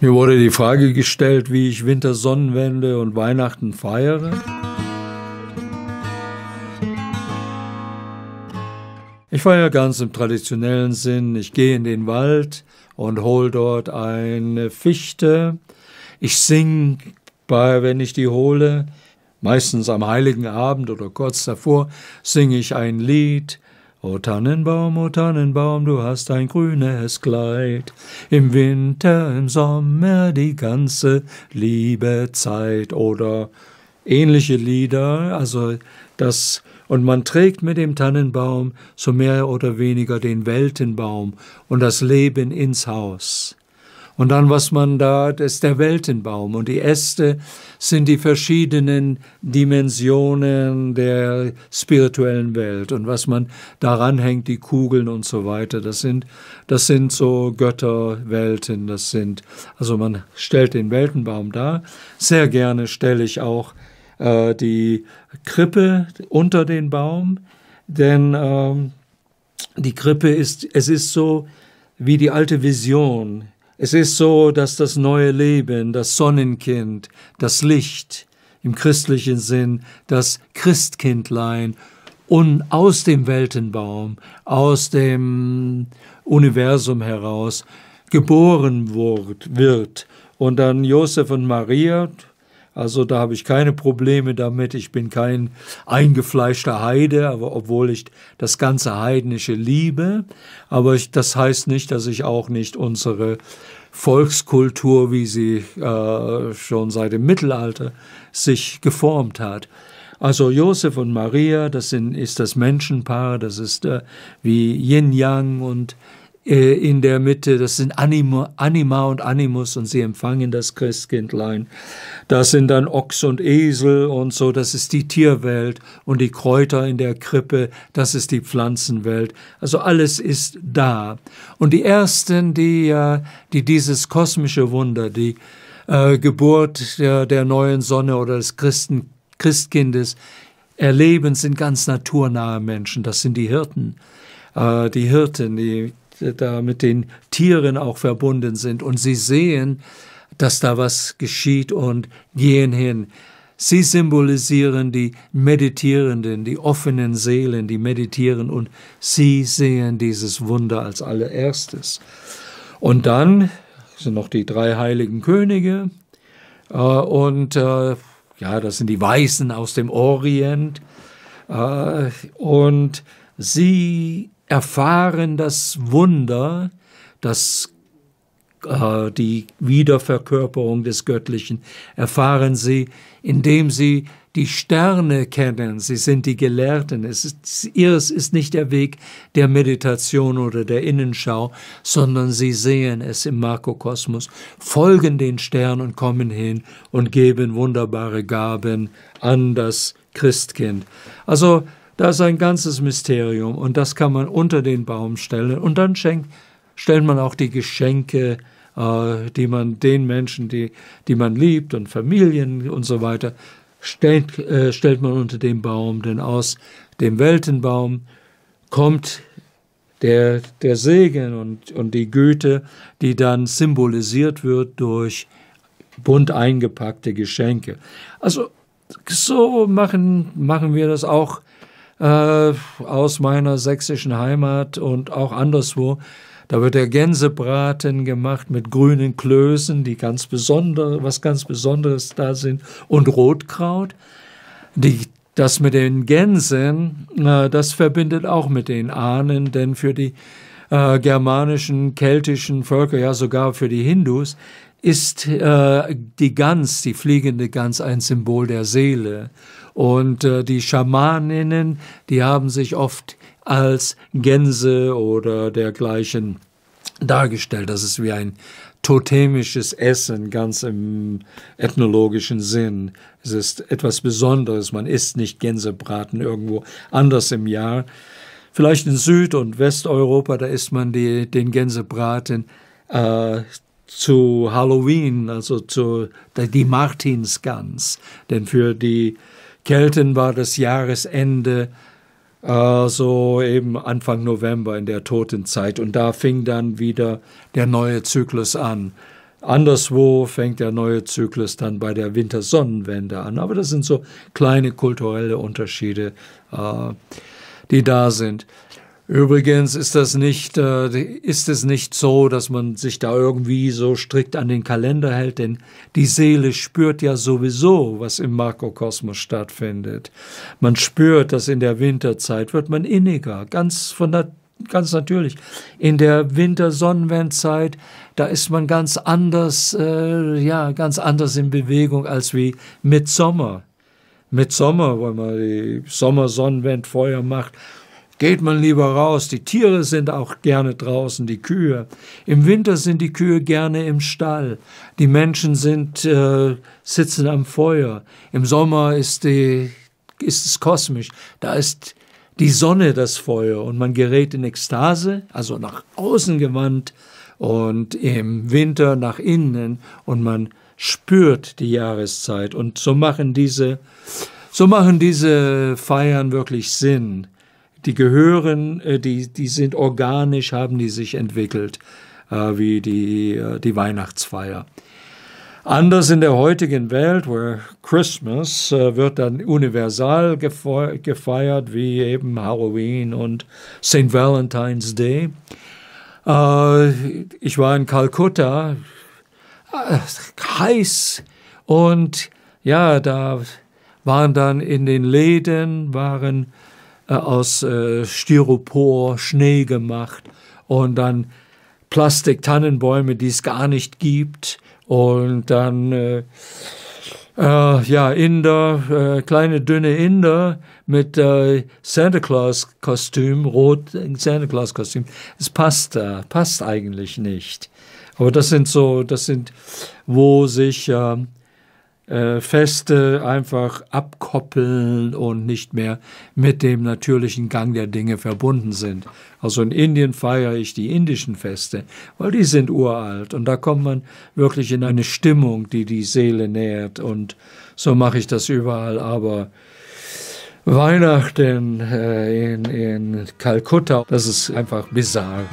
Mir wurde die Frage gestellt, wie ich Wintersonnenwende und Weihnachten feiere. Ich feiere ganz im traditionellen Sinn. Ich gehe in den Wald und hole dort eine Fichte. Ich singe, wenn ich die hole. Meistens am heiligen Abend oder kurz davor singe ich ein Lied. O Tannenbaum, o Tannenbaum, du hast ein grünes Kleid, im Winter, im Sommer, die ganze liebe Zeit oder ähnliche Lieder, also das und man trägt mit dem Tannenbaum so mehr oder weniger den Weltenbaum und das Leben ins Haus. Und dann, was man da, das ist der Weltenbaum. Und die Äste sind die verschiedenen Dimensionen der spirituellen Welt. Und was man daran hängt, die Kugeln und so weiter, das sind, das sind so Götterwelten, das sind, also man stellt den Weltenbaum da. Sehr gerne stelle ich auch äh, die Krippe unter den Baum, denn ähm, die Krippe ist, es ist so wie die alte Vision, es ist so, dass das neue Leben, das Sonnenkind, das Licht, im christlichen Sinn das Christkindlein, und aus dem Weltenbaum, aus dem Universum heraus geboren wird und dann Josef und Maria, also da habe ich keine Probleme damit. Ich bin kein eingefleischter Heide, aber obwohl ich das ganze Heidnische liebe. Aber ich, das heißt nicht, dass ich auch nicht unsere Volkskultur, wie sie äh, schon seit dem Mittelalter sich geformt hat, also Josef und Maria, das sind, ist das Menschenpaar, das ist äh, wie Yin Yang und äh, in der Mitte, das sind Anima, und Animus und sie empfangen das Christkindlein. Das sind dann Ochs und Esel und so, das ist die Tierwelt und die Kräuter in der Krippe, das ist die Pflanzenwelt. Also alles ist da. Und die Ersten, die, äh, die dieses kosmische Wunder, die äh, Geburt der, neuen Sonne oder des Christen, Christkindes erleben, sind ganz naturnahe Menschen. Das sind die Hirten. die Hirten, die da mit den Tieren auch verbunden sind und sie sehen, dass da was geschieht und gehen hin. Sie symbolisieren die Meditierenden, die offenen Seelen, die meditieren und sie sehen dieses Wunder als allererstes. Und dann sind noch die drei heiligen Könige äh, und äh, ja, das sind die Weißen aus dem Orient äh, und sie erfahren das Wunder, das äh, die Wiederverkörperung des Göttlichen erfahren sie, indem sie die Sterne kennen. Sie sind die Gelehrten. Es ist, ihres ist nicht der Weg der Meditation oder der Innenschau, sondern sie sehen es im Makrokosmos, folgen den Stern und kommen hin und geben wunderbare Gaben an das Christkind. Also da ist ein ganzes Mysterium und das kann man unter den Baum stellen und dann schenkt, stellt man auch die Geschenke, äh, die man den Menschen, die, die man liebt und Familien und so weiter, stellt, äh, stellt man unter den Baum, denn aus dem Weltenbaum kommt der, der Segen und, und die Güte, die dann symbolisiert wird durch bunt eingepackte Geschenke. Also so machen, machen wir das auch äh, aus meiner sächsischen Heimat und auch anderswo. Da wird der Gänsebraten gemacht mit grünen Klößen, die ganz besondere, was ganz Besonderes da sind, und Rotkraut. Die, das mit den Gänsen, das verbindet auch mit den Ahnen, denn für die äh, germanischen, keltischen Völker, ja sogar für die Hindus, ist äh, die Gans, die fliegende Gans, ein Symbol der Seele und äh, die Schamaninnen, die haben sich oft als Gänse oder dergleichen dargestellt. Das ist wie ein totemisches Essen, ganz im ethnologischen Sinn. Es ist etwas Besonderes. Man isst nicht Gänsebraten irgendwo anders im Jahr. Vielleicht in Süd- und Westeuropa, da isst man die, den Gänsebraten äh, zu Halloween, also zu die Martinsgans. Denn für die Kelten war das Jahresende, äh, so also eben Anfang November in der Totenzeit. Und da fing dann wieder der neue Zyklus an. Anderswo fängt der neue Zyklus dann bei der Wintersonnenwende an. Aber das sind so kleine kulturelle Unterschiede, äh, die da sind. Übrigens ist das nicht, äh, ist es nicht so, dass man sich da irgendwie so strikt an den Kalender hält, denn die Seele spürt ja sowieso, was im Makrokosmos stattfindet. Man spürt, dass in der Winterzeit wird man inniger, ganz von der ganz natürlich. In der Wintersonnenwendzeit, da ist man ganz anders, äh, ja, ganz anders in Bewegung als wie mit Sommer. Mit Sommer, weil man die Sommersonnenwendfeuer macht, Geht man lieber raus, die Tiere sind auch gerne draußen, die Kühe. Im Winter sind die Kühe gerne im Stall, die Menschen sind, äh, sitzen am Feuer. Im Sommer ist, die, ist es kosmisch, da ist die Sonne das Feuer und man gerät in Ekstase, also nach außen gewandt und im Winter nach innen und man spürt die Jahreszeit und so machen diese so machen diese Feiern wirklich Sinn die gehören, äh, die, die sind organisch, haben die sich entwickelt, äh, wie die, äh, die Weihnachtsfeier. Anders in der heutigen Welt, wo Christmas wird dann universal gefeiert, wie eben Halloween und St. Valentine's Day. ich war in Kalkutta, heiß und ja, da waren dann in den Läden, waren äh, aus äh, Styropor, Schnee gemacht und dann Plastiktannenbäume, die es gar nicht gibt. Und dann, äh, äh, ja, Inder, äh, kleine dünne Inder mit äh, Santa Claus-Kostüm, rot Santa Claus-Kostüm. Es passt da, passt eigentlich nicht. Aber das sind so, das sind, wo sich ähm, äh, Feste einfach abkoppeln und nicht mehr mit dem natürlichen Gang der Dinge verbunden sind. Also in Indien feiere ich die indischen Feste, weil die sind uralt und da kommt man wirklich in eine Stimmung, die die Seele nährt und so mache ich das überall, aber Weihnachten äh, in, in Kalkutta, das ist einfach bizarr.